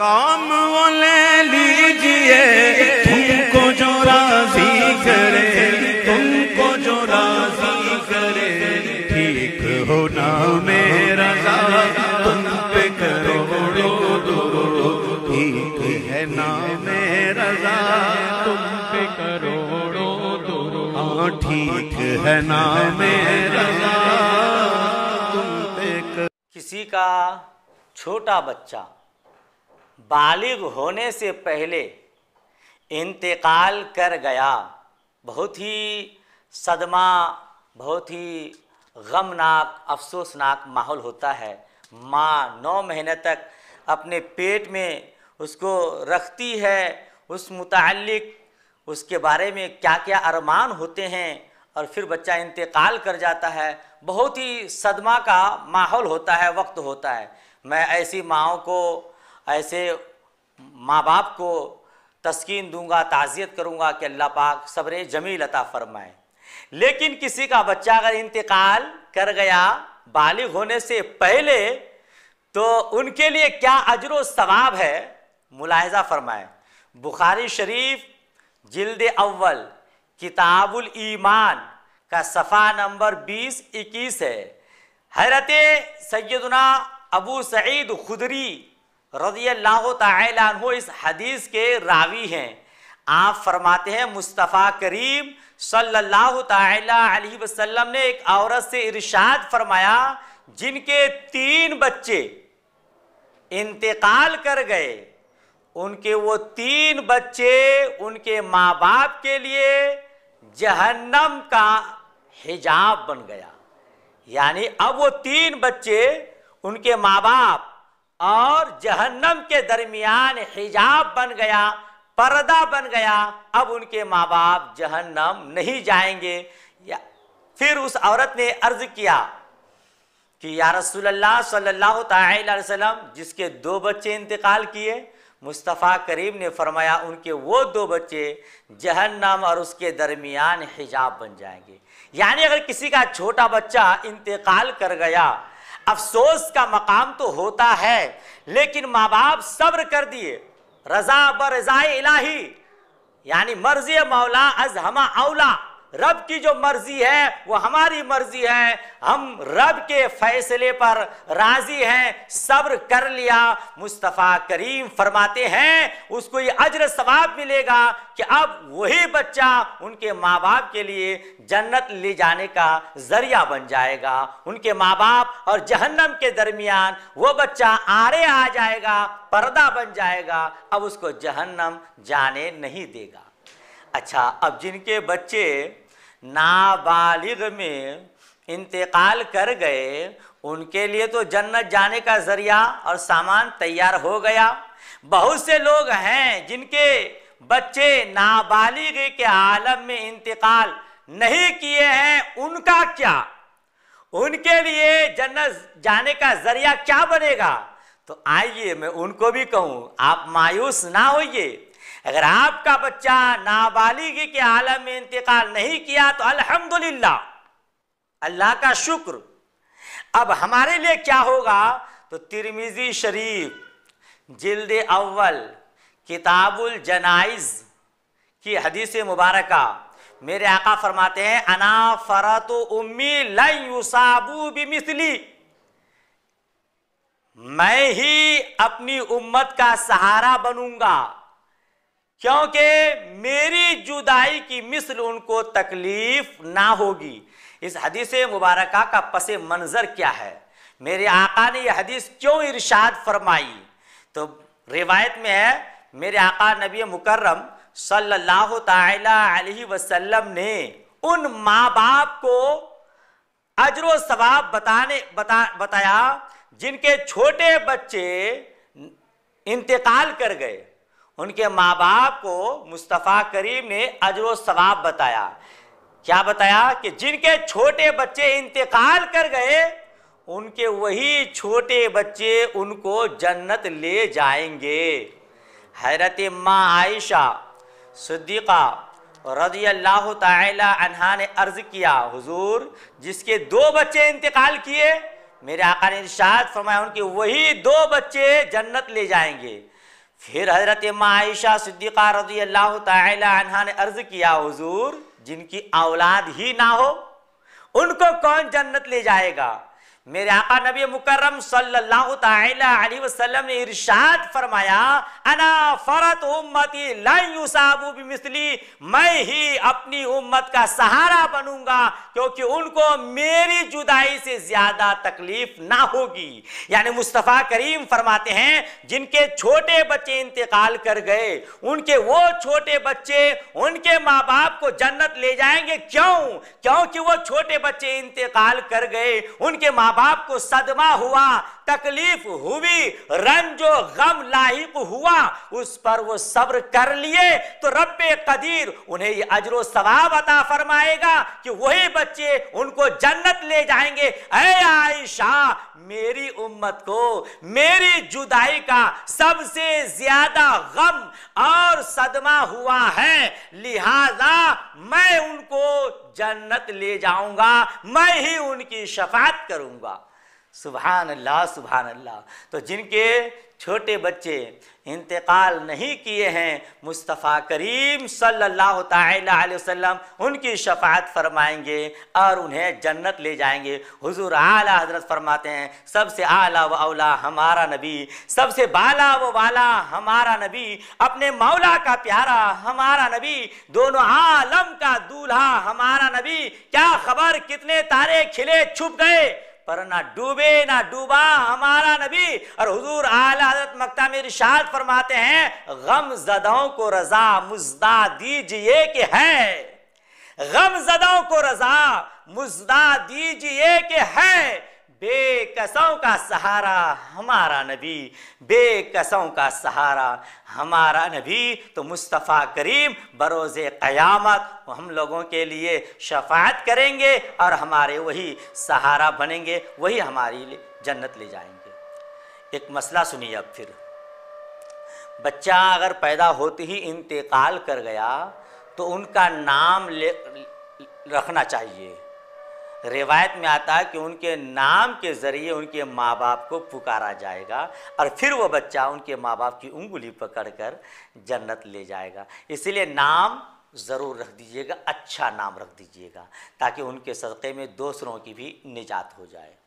काम वो ले लीजिए तुमको जो राजी करे तुमको जो राजी करे ठीक ना मेरा तुम पे करो दो दो ठीक है ना मेरा तुम पे करो दो दो हाँ ठीक है ना मेरा तुम पे किसी का छोटा बच्चा बालिग होने से पहले इंतकाल कर गया बहुत ही सदमा बहुत ही गमनाक अफसोसनाक माहौल होता है माँ नौ महीने तक अपने पेट में उसको रखती है उस मुतलक उसके बारे में क्या क्या अरमान होते हैं और फिर बच्चा इंतकाल कर जाता है बहुत ही सदमा का माहौल होता है वक्त होता है मैं ऐसी माओ को ऐसे माँ बाप को तस्किन दूंगा ताज़ियत करूँगा कि अल्लाह पाक सब्र जमील अता फरमाए लेकिन किसी का बच्चा अगर इंतकाल कर गया बालिग होने से पहले तो उनके लिए क्या अजर सवाब है मुलाहजा फरमाए बुखारी शरीफ जिल्द अव्वल किताबुल ईमान का सफ़ा नंबर 20 21 है हैरत सैदना अबू सईद खुदरी रजी अल्लाह तहो इस हदीस के रावी हैं आप फरमाते हैं मुस्तफ़ा करीम सल्लल्लाहु अलैहि वसल्लम ने एक औरत से इरशाद फरमाया जिनके तीन बच्चे इंतकाल कर गए उनके वो तीन बच्चे उनके माँ बाप के लिए जहन्नम का हिजाब बन गया यानी अब वो तीन बच्चे उनके माँ बाप और जहन्नम के दरमियान हिजाब बन गया पर्दा बन गया अब उनके माँ बाप जहन्नम नहीं जाएंगे या फिर उस औरत ने अर्ज किया कि या रसूलल्लाह सल्लल्लाहु अलैहि वसल्लम जिसके दो बच्चे इंतकाल किए मुस्तफ़ा करीम ने फरमाया उनके वो दो बच्चे जहन्नम और उसके दरमियान हिजाब बन जाएंगे यानी अगर किसी का छोटा बच्चा इंतकाल कर गया अफसोस का मकाम तो होता है लेकिन माँ बाप सब्र कर दिए रजा बरजाए इलाही यानी मर्जी मौला अज हमा औला रब की जो मर्जी है वो हमारी मर्जी है हम रब के फैसले पर राजी हैं सब्र कर लिया मुस्तफ़ा करीम फरमाते हैं उसको ये अजर सवाब मिलेगा कि अब वही बच्चा उनके माँ बाप के लिए जन्नत ले जाने का जरिया बन जाएगा उनके माँ बाप और जहन्नम के दरमियान वो बच्चा आरे आ जाएगा पर्दा बन जाएगा अब उसको जहन्नम जाने नहीं देगा अच्छा अब जिनके बच्चे नाबालिग में इंतकाल कर गए उनके लिए तो जन्नत जाने का जरिया और सामान तैयार हो गया बहुत से लोग हैं जिनके बच्चे नाबालिग के आलम में इंतकाल नहीं किए हैं उनका क्या उनके लिए जन्नत जाने का जरिया क्या बनेगा तो आइए मैं उनको भी कहूँ आप मायूस ना होइए अगर आपका बच्चा नाबालिगी के आलम में इंतकाल नहीं किया तो अल्हम्दुलिल्लाह अल्लाह का शुक्र अब हमारे लिए क्या होगा तो तिरमिजी शरीफ जिल्द अव्वल किताबुल जनाइज की हदीस मुबारक मेरे आका फरमाते हैं अना फरत उम्मी बी बिमिसली मैं ही अपनी उम्मत का सहारा बनूंगा क्योंकि मेरी जुदाई की मिसल उनको तकलीफ ना होगी इस हदीस मुबारक का पस मंजर क्या है मेरे आका ने यह हदीस क्यों इरशाद फरमाई तो रिवायत में है मेरे आका नबी मुकर्रम सल्लल्लाहु अलैहि वसल्लम ने उन माँ बाप को अजर सवाब बताने बता बताया जिनके छोटे बच्चे इंतकाल कर गए उनके माँ बाप को मुस्तफ़ा करीम ने अजर सवाब बताया क्या बताया कि जिनके छोटे बच्चे इंतकाल कर गए उनके वही छोटे बच्चे उनको जन्नत ले जाएंगे हैरत माँ आयशा सिद्दीक़ा रजी अल्लाह तहा ने अर्ज़ किया हुजूर जिसके दो बच्चे इंतकाल किए मेरे आका ने इर्शाद फरमाया उनके वही दो बच्चे जन्नत ले जाएंगे फिर हजरत मायशा सिद्दीक़ा रजी अल्लाह तह ने अर्ज़ किया हुजूर जिनकी औलाद ही ना हो उनको कौन जन्नत ले जाएगा मेरे आका नबी मुकर्रम सल्लल्लाहु अलैहि वसल्लम ने इरशाद फरमाया अना फरत उम्मती मैं ही अपनी उम्मत का सहारा बनूंगा क्योंकि उनको मेरी जुदाई से ज्यादा तकलीफ ना होगी यानी मुस्तफ़ा करीम फरमाते हैं जिनके छोटे बच्चे इंतकाल कर गए उनके वो छोटे बच्चे उनके माँ बाप को जन्नत ले जाएंगे क्यों क्योंकि वो छोटे बच्चे इंतकाल कर गए उनके माँ बाप को सदमा हुआ तकलीफ हुई रंजो गम लाहिक हुआ उस पर वो सब्र कर लिए तो रब कदीर उन्हें ये अजर सवाब अता फरमाएगा कि वही बच्चे उनको जन्नत ले जाएंगे अरे आयशा मेरी उम्मत को मेरी जुदाई का सबसे ज्यादा गम और सदमा हुआ है लिहाजा मैं उनको जन्नत ले जाऊंगा मैं ही उनकी शफात करूंगा सुबहान अल्लाह सुबहान अल्लाह तो जिनके छोटे बच्चे इंतकाल नहीं किए हैं मुस्तफ़ा करीम सल्लल्लाहु अलैहि वसल्लम उनकी शफात फरमाएंगे और उन्हें जन्नत ले जाएंगे हुजूर आला हजरत फरमाते हैं सबसे आला व अला हमारा नबी सबसे बाला व वाला हमारा नबी अपने मौला का प्यारा हमारा नबी दोनों आलम का दूल्हा हमारा नबी क्या खबर कितने तारे खिले छुप गए पर ना डूबे ना डूबा हमारा नबी और हुजूर आला हजरत मक्ता मेरी शाद फरमाते हैं गम जदाओं को रजा मुजदा दीजिए कि है गम जदाओं को रजा मुजदा दीजिए कि है बेकसों का सहारा हमारा नबी बेकसों का सहारा हमारा नबी तो मुस्तफ़ा करीम बरोज़ क़यामत हम लोगों के लिए शफात करेंगे और हमारे वही सहारा बनेंगे वही हमारी जन्नत ले जाएंगे एक मसला सुनिए अब फिर बच्चा अगर पैदा होते ही इंतकाल कर गया तो उनका नाम ले रखना चाहिए रिवायत में आता है कि उनके नाम के ज़रिए उनके माँ बाप को पुकारा जाएगा और फिर वो बच्चा उनके माँ बाप की उंगली पकड़कर जन्नत ले जाएगा इसलिए नाम ज़रूर रख दीजिएगा अच्छा नाम रख दीजिएगा ताकि उनके सदक़े में दूसरों की भी निजात हो जाए